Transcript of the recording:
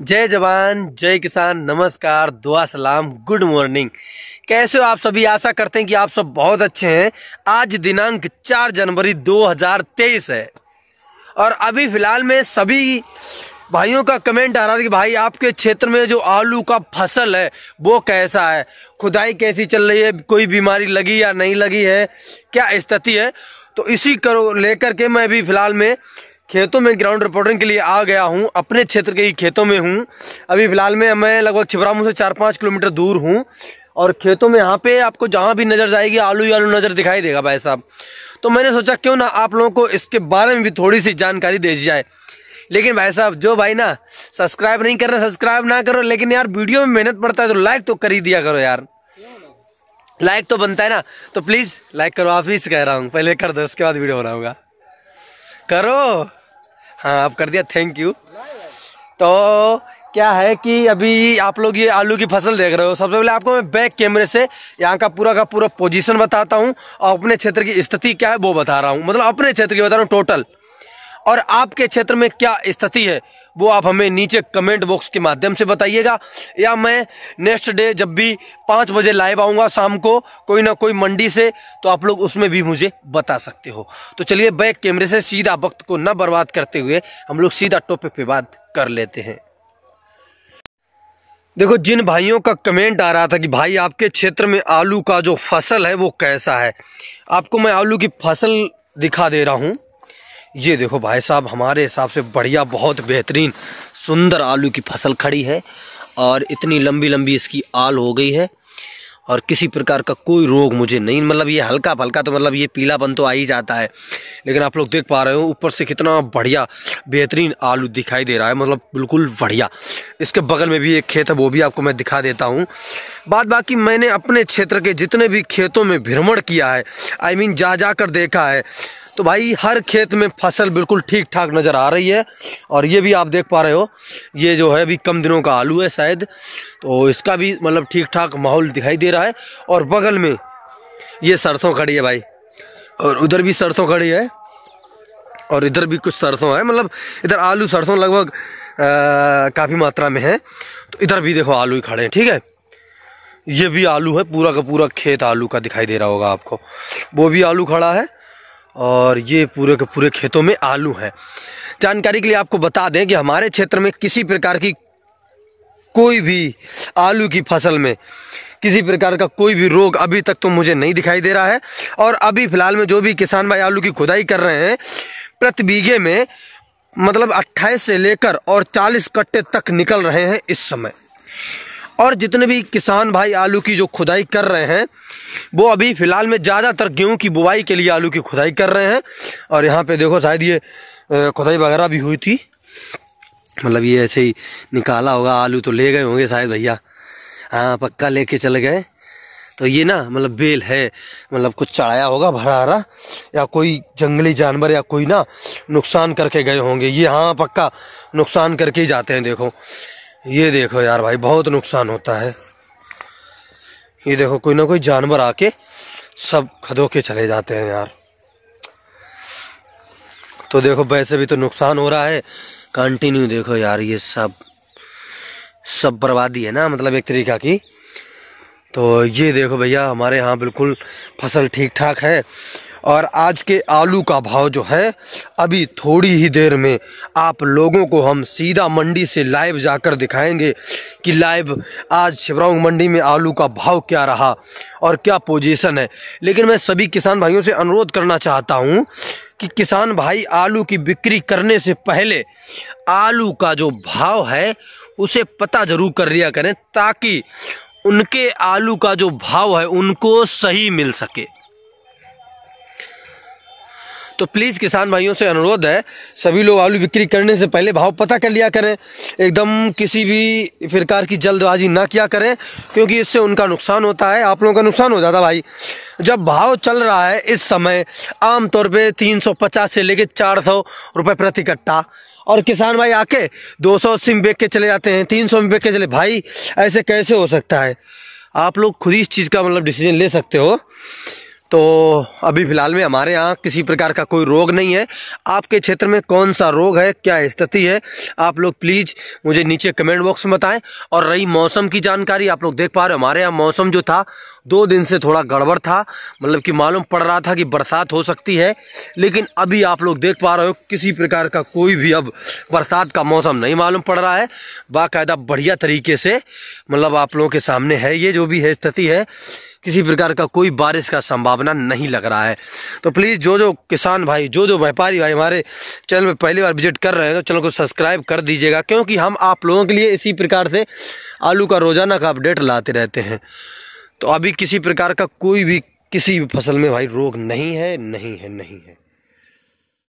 जय जवान जय किसान नमस्कार दुआ सलाम गुड मॉर्निंग कैसे हो आप सभी आशा करते हैं कि आप सब बहुत अच्छे हैं आज दिनांक 4 जनवरी 2023 है और अभी फिलहाल में सभी भाइयों का कमेंट आ रहा था कि भाई आपके क्षेत्र में जो आलू का फसल है वो कैसा है खुदाई कैसी चल रही है कोई बीमारी लगी या नहीं लगी है क्या स्थिति है तो इसी करो लेकर के मैं अभी फिलहाल में खेतों में ग्राउंड रिपोर्टिंग के लिए आ गया हूँ अपने क्षेत्र के ही खेतों में हूं अभी फिलहाल में मैं लगभग छिपरामू से चार पाँच किलोमीटर दूर हूँ और खेतों में यहाँ पे आपको जहां भी नज़र जाएगी आलू आलू नज़र दिखाई देगा भाई साहब तो मैंने सोचा क्यों ना आप लोगों को इसके बारे में भी थोड़ी सी जानकारी दे दी जाए लेकिन भाई साहब जो भाई ना सब्सक्राइब नहीं कर रहे सब्सक्राइब ना करो लेकिन यार वीडियो में मेहनत पड़ता है तो लाइक तो कर ही दिया करो यार लाइक तो बनता है ना तो प्लीज़ लाइक करो आप ही से कह रहा हूँ पहले कर दो उसके बाद वीडियो बनाऊंगा करो हाँ आप कर दिया थैंक यू तो क्या है कि अभी आप लोग ये आलू की फसल देख रहे हो सबसे पहले आपको मैं बैक कैमरे से यहाँ का पूरा का पूरा पोजीशन बताता हूँ और अपने क्षेत्र की स्थिति क्या है वो बता रहा हूँ मतलब अपने क्षेत्र की बता रहा हूँ टोटल और आपके क्षेत्र में क्या स्थिति है वो आप हमें नीचे कमेंट बॉक्स के माध्यम से बताइएगा या मैं नेक्स्ट डे जब भी पाँच बजे लाइव आऊँगा शाम को कोई ना कोई मंडी से तो आप लोग उसमें भी मुझे बता सकते हो तो चलिए बैक कैमरे से सीधा वक्त को न बर्बाद करते हुए हम लोग सीधा टॉपिक पे बात कर लेते हैं देखो जिन भाइयों का कमेंट आ रहा था कि भाई आपके क्षेत्र में आलू का जो फसल है वो कैसा है आपको मैं आलू की फसल दिखा दे रहा हूँ ये देखो भाई साहब हमारे हिसाब से बढ़िया बहुत बेहतरीन सुंदर आलू की फसल खड़ी है और इतनी लंबी लंबी इसकी आल हो गई है और किसी प्रकार का कोई रोग मुझे नहीं मतलब ये हल्का फल्का तो मतलब ये पीलापन तो आ ही जाता है लेकिन आप लोग देख पा रहे हो ऊपर से कितना बढ़िया बेहतरीन आलू दिखाई दे रहा है मतलब बिल्कुल बढ़िया इसके बगल में भी एक खेत है वो भी आपको मैं दिखा देता हूँ बाद बाकी मैंने अपने क्षेत्र के जितने भी खेतों में भ्रमण किया है आई I मीन mean, जा जा कर देखा है तो भाई हर खेत में फसल बिल्कुल ठीक ठाक नज़र आ रही है और ये भी आप देख पा रहे हो ये जो है अभी कम दिनों का आलू है शायद तो इसका भी मतलब ठीक ठाक माहौल दिखाई दे रहा है और बगल में ये सरसों खड़ी है भाई और उधर भी सरसों खड़ी है और इधर भी कुछ सरसों है मतलब इधर आलू सरसों लगभग काफ़ी मात्रा में है तो इधर भी देखो आलू ही खड़े हैं ठीक है ये भी आलू है पूरा का पूरा खेत आलू का दिखाई दे रहा होगा आपको वो भी आलू खड़ा है और ये पूरे के पूरे खेतों में आलू हैं जानकारी के लिए आपको बता दें कि हमारे क्षेत्र में किसी प्रकार की कोई भी आलू की फसल में किसी प्रकार का कोई भी रोग अभी तक तो मुझे नहीं दिखाई दे रहा है और अभी फिलहाल में जो भी किसान भाई आलू की खुदाई कर रहे हैं प्रति बीघे में मतलब 28 से लेकर और 40 कट्टे तक निकल रहे हैं इस समय और जितने भी किसान भाई आलू की जो खुदाई कर रहे हैं वो अभी फिलहाल में ज़्यादातर गेहूँ की बुवाई के लिए आलू की खुदाई कर रहे हैं और यहाँ पे देखो शायद ये खुदाई वगैरह भी हुई थी मतलब ये ऐसे ही निकाला होगा आलू तो ले गए होंगे शायद भैया हाँ पक्का लेके चले गए तो ये ना मतलब बेल है मतलब कुछ चढ़ाया होगा भरा हरा या कोई जंगली जानवर या कोई ना नुकसान करके गए होंगे ये हाँ पक्का नुकसान करके ही जाते हैं देखो ये देखो यार भाई बहुत नुकसान होता है ये देखो कोई ना कोई जानवर आके सब खदो के चले जाते हैं यार तो देखो वैसे भी तो नुकसान हो रहा है कंटिन्यू देखो यार ये सब सब बर्बादी है ना मतलब एक तरीका की तो ये देखो भैया हमारे यहाँ बिल्कुल फसल ठीक ठाक है और आज के आलू का भाव जो है अभी थोड़ी ही देर में आप लोगों को हम सीधा मंडी से लाइव जाकर दिखाएंगे कि लाइव आज छिबराऊ मंडी में आलू का भाव क्या रहा और क्या पोजीशन है लेकिन मैं सभी किसान भाइयों से अनुरोध करना चाहता हूँ कि किसान भाई आलू की बिक्री करने से पहले आलू का जो भाव है उसे पता जरूर कर लिया करें ताकि उनके आलू का जो भाव है उनको सही मिल सके तो प्लीज़ किसान भाइयों से अनुरोध है सभी लोग आलू बिक्री करने से पहले भाव पता कर लिया करें एकदम किसी भी प्रकार की जल्दबाजी ना किया करें क्योंकि इससे उनका नुकसान होता है आप लोगों का नुकसान हो जाता भाई जब भाव चल रहा है इस समय आमतौर पर तीन सौ पचास से लेकर चार सौ रुपये प्रति कट्टा और किसान भाई आके दो सौ अस्सी में बेच के चले जाते हैं तीन सौ में बेच के चले भाई ऐसे कैसे हो सकता है आप लोग खुद ही इस चीज़ का मतलब डिसीजन ले सकते हो तो अभी फ़िलहाल में हमारे यहाँ किसी प्रकार का कोई रोग नहीं है आपके क्षेत्र में कौन सा रोग है क्या स्थिति है आप लोग प्लीज़ मुझे नीचे कमेंट बॉक्स में बताएं और रही मौसम की जानकारी आप लोग देख पा रहे हो हमारे यहाँ मौसम जो था दो दिन से थोड़ा गड़बड़ था मतलब कि मालूम पड़ रहा था कि बरसात हो सकती है लेकिन अभी आप लोग देख पा रहे हो किसी प्रकार का कोई भी अब बरसात का मौसम नहीं मालूम पड़ रहा है बाकायदा बढ़िया तरीके से मतलब आप लोगों के सामने है ये जो भी है स्थिति है किसी प्रकार का कोई बारिश का संभावना नहीं लग रहा है तो प्लीज़ जो जो किसान भाई जो जो व्यापारी भाई हमारे चैनल पर पहली बार विजिट कर रहे हैं तो चैनल को सब्सक्राइब कर दीजिएगा क्योंकि हम आप लोगों के लिए इसी प्रकार से आलू का रोज़ाना का अपडेट लाते रहते हैं तो अभी किसी प्रकार का कोई भी किसी भी फसल में भाई रोग नहीं है नहीं है नहीं है